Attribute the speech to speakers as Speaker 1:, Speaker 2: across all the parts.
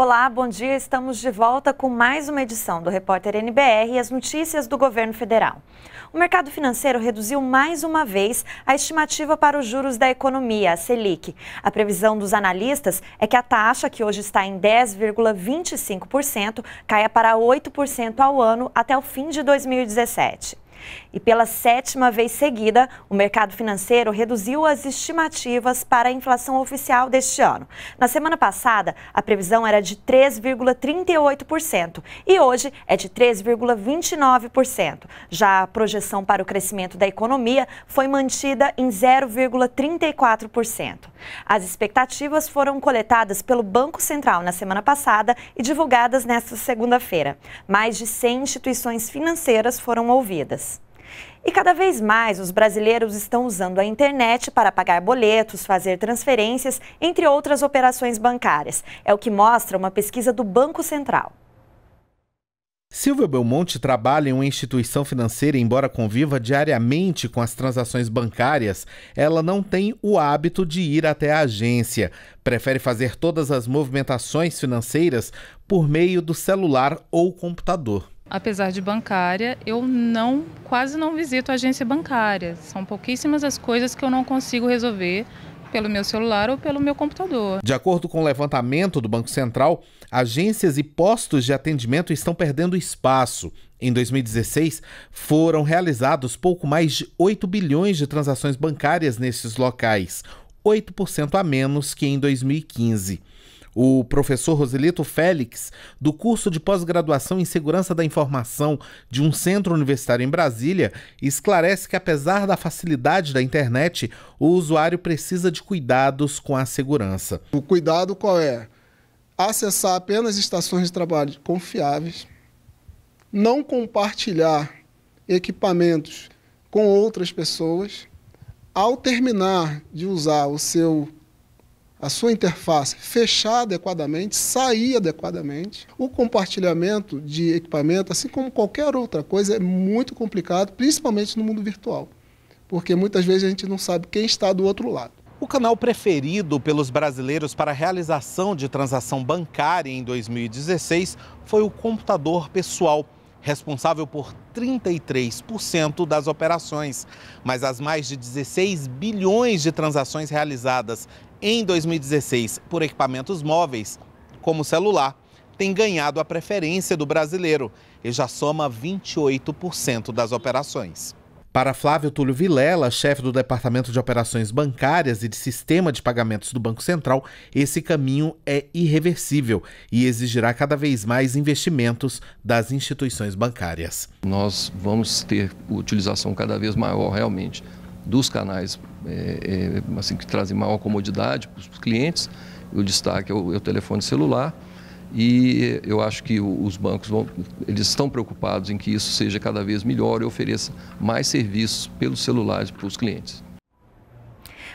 Speaker 1: Olá, bom dia. Estamos de volta com mais uma edição do Repórter NBR e as notícias do governo federal. O mercado financeiro reduziu mais uma vez a estimativa para os juros da economia, a Selic. A previsão dos analistas é que a taxa, que hoje está em 10,25%, caia para 8% ao ano até o fim de 2017. E pela sétima vez seguida, o mercado financeiro reduziu as estimativas para a inflação oficial deste ano. Na semana passada, a previsão era de 3,38% e hoje é de 3,29%. Já a projeção para o crescimento da economia foi mantida em 0,34%. As expectativas foram coletadas pelo Banco Central na semana passada e divulgadas nesta segunda-feira. Mais de 100 instituições financeiras foram ouvidas. E cada vez mais os brasileiros estão usando a internet para pagar boletos, fazer transferências, entre outras operações bancárias. É o que mostra uma pesquisa do Banco Central.
Speaker 2: Silvia Belmonte trabalha em uma instituição financeira, embora conviva diariamente com as transações bancárias, ela não tem o hábito de ir até a agência. Prefere fazer todas as movimentações financeiras por meio do celular ou computador
Speaker 3: apesar de bancária, eu não quase não visito agência bancária. São pouquíssimas as coisas que eu não consigo resolver pelo meu celular ou pelo meu computador.
Speaker 2: De acordo com o levantamento do Banco Central, agências e postos de atendimento estão perdendo espaço. Em 2016, foram realizados pouco mais de 8 bilhões de transações bancárias nesses locais, 8% a menos que em 2015. O professor Roselito Félix, do curso de pós-graduação em Segurança da Informação de um centro universitário em Brasília, esclarece que, apesar da facilidade da internet, o usuário precisa de cuidados com a segurança. O cuidado qual é? Acessar apenas estações de trabalho confiáveis, não compartilhar equipamentos com outras pessoas. Ao terminar de usar o seu a sua interface fechar adequadamente, sair adequadamente. O compartilhamento de equipamento, assim como qualquer outra coisa, é muito complicado, principalmente no mundo virtual, porque muitas vezes a gente não sabe quem está do outro lado. O canal preferido pelos brasileiros para a realização de transação bancária em 2016 foi o computador pessoal responsável por 33% das operações. Mas as mais de 16 bilhões de transações realizadas em 2016 por equipamentos móveis, como celular, tem ganhado a preferência do brasileiro e já soma 28% das operações. Para Flávio Túlio Vilela, chefe do Departamento de Operações Bancárias e de Sistema de Pagamentos do Banco Central, esse caminho é irreversível e exigirá cada vez mais investimentos das instituições bancárias.
Speaker 1: Nós vamos ter utilização cada vez maior, realmente, dos canais é, é, assim, que trazem maior comodidade para os clientes. O destaque é o, é o telefone celular e eu acho que os bancos vão, eles estão preocupados em que isso seja cada vez melhor e ofereça mais serviços pelos celulares para os clientes.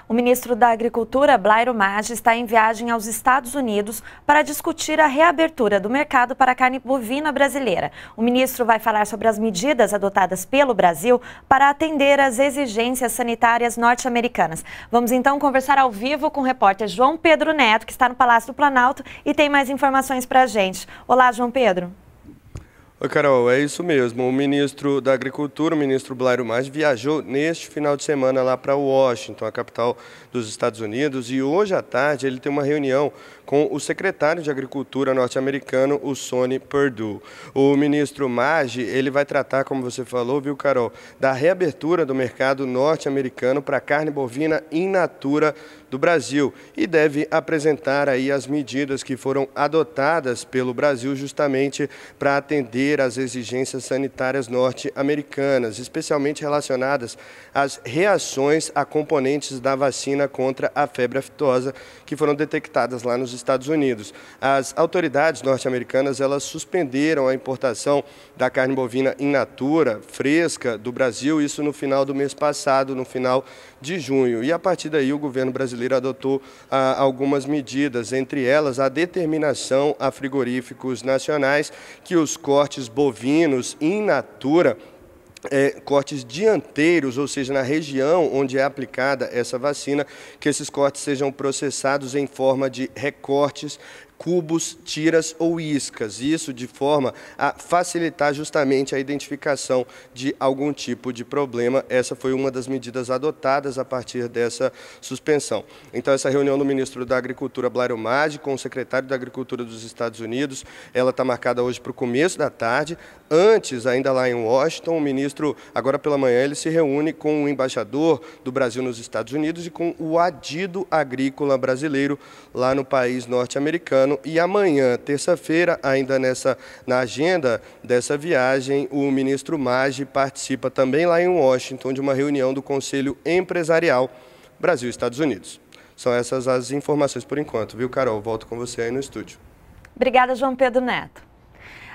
Speaker 1: O ministro da Agricultura, Blairo Maggi, está em viagem aos Estados Unidos para discutir a reabertura do mercado para a carne bovina brasileira. O ministro vai falar sobre as medidas adotadas pelo Brasil para atender às exigências sanitárias norte-americanas. Vamos então conversar ao vivo com o repórter João Pedro Neto, que está no Palácio do Planalto e tem mais informações para a gente. Olá, João Pedro.
Speaker 3: Oi, Carol, é isso mesmo. O ministro da Agricultura, o ministro Blairo Mais, viajou neste final de semana lá para Washington, a capital dos Estados Unidos, e hoje à tarde ele tem uma reunião com o secretário de Agricultura norte-americano, o Sony Perdue. O ministro Maggi, ele vai tratar, como você falou, viu, Carol, da reabertura do mercado norte-americano para carne bovina in natura do Brasil e deve apresentar aí as medidas que foram adotadas pelo Brasil justamente para atender atender às exigências sanitárias norte-americanas, especialmente relacionadas às reações a componentes da vacina contra a febre aftosa que foram detectadas lá nos Estados Unidos. As autoridades norte-americanas elas suspenderam a importação da carne bovina in natura, fresca, do Brasil, isso no final do mês passado, no final de junho. E a partir daí o governo brasileiro adotou ah, algumas medidas, entre elas a determinação a frigoríficos nacionais que os cortes cortes bovinos in natura, é, cortes dianteiros, ou seja, na região onde é aplicada essa vacina, que esses cortes sejam processados em forma de recortes cubos, tiras ou iscas. Isso de forma a facilitar justamente a identificação de algum tipo de problema. Essa foi uma das medidas adotadas a partir dessa suspensão. Então, essa reunião do ministro da Agricultura, Blairo Maggi, com o secretário da Agricultura dos Estados Unidos, ela está marcada hoje para o começo da tarde. Antes, ainda lá em Washington, o ministro, agora pela manhã, ele se reúne com o embaixador do Brasil nos Estados Unidos e com o adido agrícola brasileiro lá no país norte-americano. E amanhã, terça-feira, ainda nessa na agenda dessa viagem, o ministro Maggi participa também lá em Washington de uma reunião do Conselho Empresarial Brasil-Estados Unidos. São essas as informações por enquanto, viu, Carol? Volto com você aí no estúdio.
Speaker 1: Obrigada, João Pedro Neto.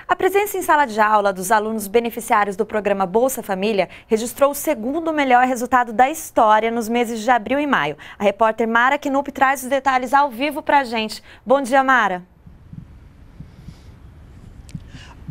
Speaker 1: A presença em sala de aula dos alunos beneficiários do programa Bolsa Família registrou o segundo melhor resultado da história nos meses de abril e maio. A repórter Mara Knupp traz os detalhes ao vivo para a gente. Bom dia, Mara.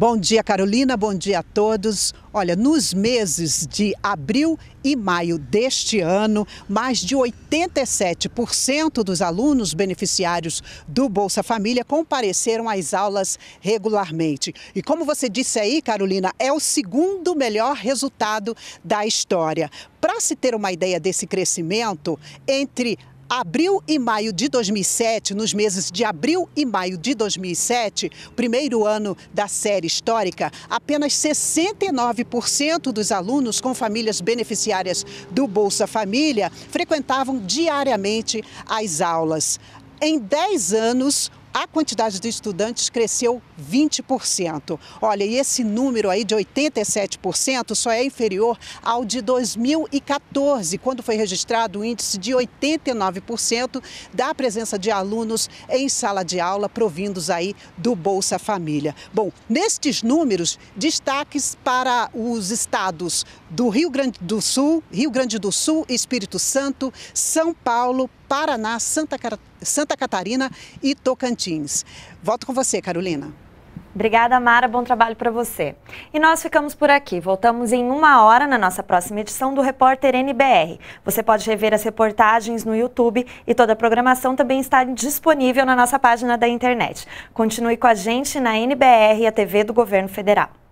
Speaker 4: Bom dia, Carolina. Bom dia a todos. Olha, nos meses de abril e maio deste ano, mais de 87% dos alunos beneficiários do Bolsa Família compareceram às aulas regularmente. E como você disse aí, Carolina, é o segundo melhor resultado da história. Para se ter uma ideia desse crescimento, entre abril e maio de 2007, nos meses de abril e maio de 2007, primeiro ano da série histórica, apenas 69% dos alunos com famílias beneficiárias do Bolsa Família frequentavam diariamente as aulas. Em 10 anos, a quantidade de estudantes cresceu 20%. Olha, e esse número aí de 87% só é inferior ao de 2014, quando foi registrado o um índice de 89% da presença de alunos em sala de aula provindos aí do Bolsa Família. Bom, nestes números, destaques para os estados do Rio Grande do Sul, Rio Grande do Sul, Espírito Santo, São Paulo, Paraná, Santa, Santa Catarina e Tocantins. Volto com você, Carolina. Obrigada, Mara. Bom
Speaker 1: trabalho para você. E nós ficamos por aqui. Voltamos em uma hora na nossa próxima edição do Repórter NBR. Você pode rever as reportagens no YouTube e toda a programação também está disponível na nossa página da internet. Continue com a gente na NBR e a TV do Governo Federal.